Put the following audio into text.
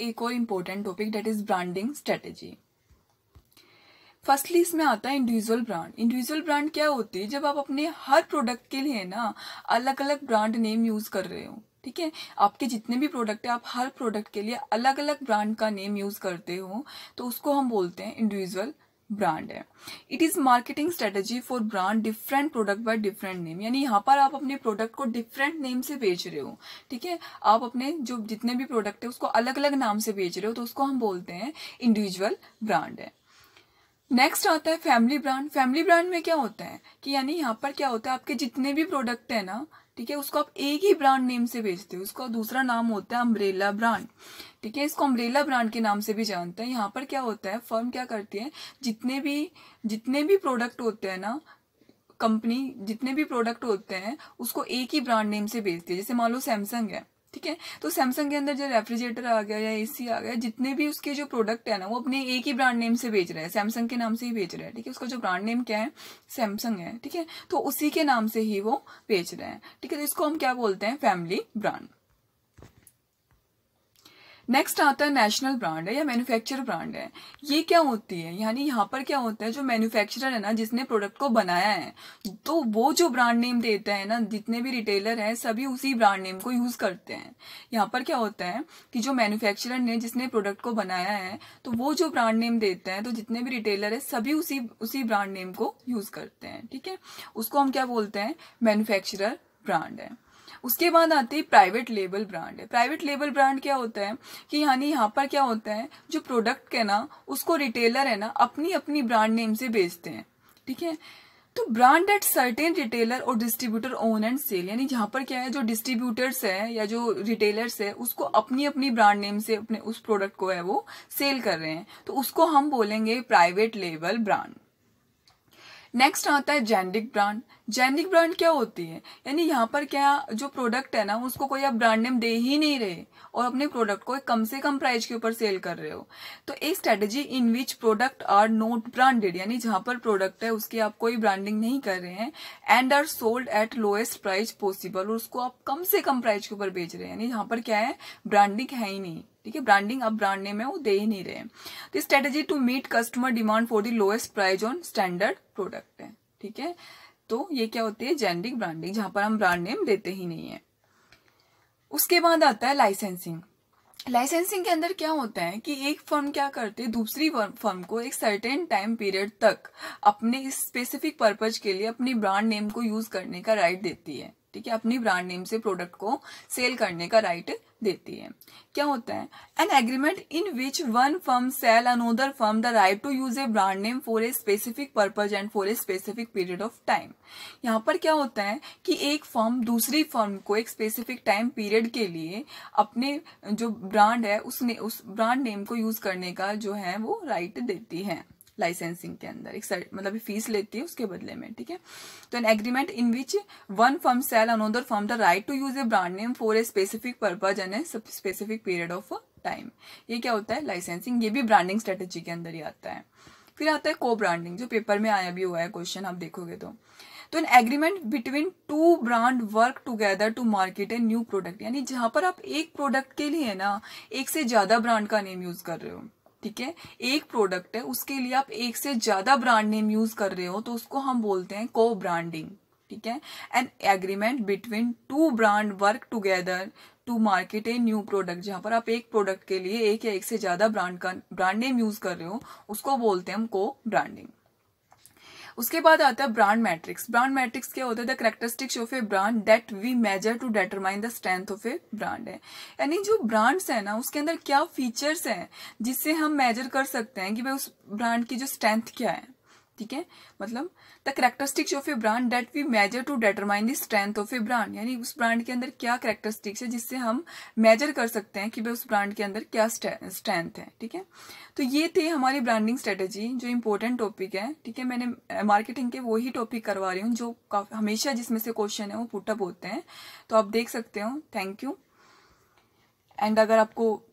एक और important topic that is branding strategy firstly इसमें आता है इंडिविजुअल ब्रांड इंडिविजुअल ब्रांड क्या होती है जब आप अपने हर प्रोडक्ट के लिए ना अलग अलग ब्रांड नेम यूज कर रहे हो ठीक है आपके जितने भी प्रोडक्ट है आप हर प्रोडक्ट के लिए अलग अलग ब्रांड का नेम यूज करते हो तो उसको हम बोलते हैं इंडिविजुअल ब्रांड है it is marketing strategy for brand different product by different name यानी यहाँ पर आप अपने प्रोडक्ट को डिफरेंट नेम से बेच रहे हो ठीक है आप अपने जो जितने भी प्रोडक्ट है उसको अलग अलग नाम से बेच रहे हो तो उसको हम बोलते हैं इंडिविजुअल ब्रांड है नेक्स्ट आता है फैमिली ब्रांड फैमिली ब्रांड में क्या होता है कि यानी यहाँ पर क्या होता है आपके जितने भी प्रोडक्ट है ना ठीक है उसको आप एक ही ब्रांड नेम से बेचते हो उसका दूसरा नाम होता है अम्ब्रेला ब्रांड ठीक है इसको अम्ब्रेला ब्रांड के नाम से भी जानते हैं यहाँ पर क्या होता है फर्म क्या करती है जितने भी जितने भी प्रोडक्ट होते हैं ना कंपनी जितने भी प्रोडक्ट होते हैं उसको एक ही ब्रांड नेम से बेचती है जैसे मान लो सैमसंग है ठीक है तो सैमसंग के अंदर जो रेफ्रिजरेटर आ गया या एसी आ गया जितने भी उसके जो प्रोडक्ट है ना वो अपने एक ही ब्रांड नेम से बेच रहे हैं सैमसंग के नाम से ही बेच रहे हैं ठीक है उसका जो ब्रांड नेम क्या है सैमसंग है ठीक है तो उसी के नाम से ही वो बेच रहे हैं ठीक है तो इसको हम क्या बोलते हैं फैमिली ब्रांड नेक्स्ट आता है नेशनल ब्रांड है या मैन्युफैक्चर ब्रांड है ये क्या होती है यानी यहाँ पर क्या होता है जो मैन्युफैक्चरर है ना जिसने प्रोडक्ट को बनाया है तो वो जो ब्रांड नेम देता है ना जितने भी रिटेलर है सभी उसी ब्रांड नेम को यूज करते हैं यहाँ पर क्या होता है कि जो मैन्युफैक्चरर ने जिसने प्रोडक्ट को बनाया है तो वो जो ब्रांड नेम देता है तो जितने भी रिटेलर है सभी उसी उसी ब्रांड नेम को यूज करते हैं ठीक है उसको हम क्या बोलते हैं मैन्युफैक्चरर ब्रांड है उसके बाद आती है private label brand private label brand क्या होता है कि यानी यहाँ पर क्या होता है जो प्रोडक्ट है ना उसको रिटेलर है ना अपनी अपनी ब्रांड नेम से बेचते हैं ठीक है तो ब्रांड एट सर्टेन रिटेलर और डिस्ट्रीब्यूटर ओन एंड सेल यानी जहां पर क्या है जो डिस्ट्रीब्यूटर्स है या जो रिटेलर्स है उसको अपनी अपनी ब्रांड नेम से अपने उस प्रोडक्ट को है वो सेल कर रहे हैं तो उसको हम बोलेंगे प्राइवेट लेबल ब्रांड नेक्स्ट आता है जेनरिक ब्रांड जेनरिक ब्रांड क्या होती है यानी यहाँ पर क्या जो प्रोडक्ट है ना उसको कोई आप ब्रांड नेम दे ही नहीं रहे और अपने प्रोडक्ट को कम से कम प्राइस के ऊपर सेल कर रहे हो तो एक strategy in which product are not branded यानी जहां पर प्रोडक्ट है उसकी आप कोई ब्रांडिंग नहीं कर रहे हैं and are sold at lowest price possible और उसको आप कम से कम प्राइस के ऊपर बेच रहे हैं यानी यहाँ पर क्या है ब्रांडिंग है ही नहीं ठीक है ब्रांडिंग अब ब्रांड नेम है वो दे ही नहीं रहे तो strategy to meet customer demand for the lowest price on standard product है ठीक है तो ये क्या होती है जेनरिक ब्रांडिंग जहां पर हम ब्रांड नेम देते ही नहीं है उसके बाद आता है लाइसेंसिंग लाइसेंसिंग के अंदर क्या होता है कि एक फर्म क्या करती है दूसरी फर्म को एक सर्टेन टाइम पीरियड तक अपने स्पेसिफिक पर्पज के लिए अपनी ब्रांड नेम को यूज करने का राइट देती है ठीक है अपनी ब्रांड नेम से प्रोडक्ट को सेल करने का राइट देती है क्या होता है an agreement in which one firm sell another firm the right to use a brand name for a specific purpose and for a specific period of time यहाँ पर क्या होता है कि एक फर्म दूसरी फर्म को एक स्पेसिफिक टाइम पीरियड के लिए अपने जो ब्रांड है उसने उस ब्रांड नेम को यूज करने का जो है वो राइट देती है लाइसेंसिंग के अंदर एक मतलब फीस लेती है उसके बदले में ठीक है तो an agreement in which one firm sell another firm the right to use a brand name for a specific purpose and a specific period of time ये क्या होता है लाइसेंसिंग ये भी ब्रांडिंग स्ट्रेटेजी के अंदर ही आता है फिर आता है को ब्रांडिंग जो पेपर में आया भी हुआ है क्वेश्चन आप देखोगे तो तो an agreement between two brand work together to market a new product यानी जहां पर आप एक प्रोडक्ट के लिए ना एक से ज्यादा ब्रांड का नेम यूज कर रहे हो ठीक है एक प्रोडक्ट है उसके लिए आप एक से ज्यादा ब्रांड नेम यूज कर रहे हो तो उसको हम बोलते हैं को ब्रांडिंग ठीक है an agreement between two brand work together to market a new product जहां पर आप एक प्रोडक्ट के लिए एक या एक से ज्यादा ब्रांड का ब्रांड नेम यूज कर रहे हो उसको बोलते हैं हम को ब्रांडिंग उसके बाद आता है ब्रांड मैट्रिक्स ब्रांड मैट्रिक्स क्या होता है the characteristics of a brand that we measure to determine the strength of a brand है यानी जो ब्रांड्स है ना उसके अंदर क्या फीचर्स हैं जिससे हम मेजर कर सकते हैं कि भाई उस ब्रांड की जो स्ट्रेंथ क्या है ठीक है मतलब the characteristics of a brand that we measure to determine the strength of a brand यानी उस ब्रांड के अंदर क्या करेक्टरिस्टिक्स है जिससे हम मेजर कर सकते हैं कि उस ब्रांड के अंदर क्या स्ट्रेंथ है ठीक है तो ये थे हमारी ब्रांडिंग स्ट्रेटेजी जो इम्पोर्टेंट टॉपिक है ठीक है मैंने मार्केटिंग के वही टॉपिक करवा रही हूँ जो हमेशा जिसमें से क्वेश्चन है वो पुटअप होते हैं तो आप देख सकते हो थैंक यू एंड अगर आपको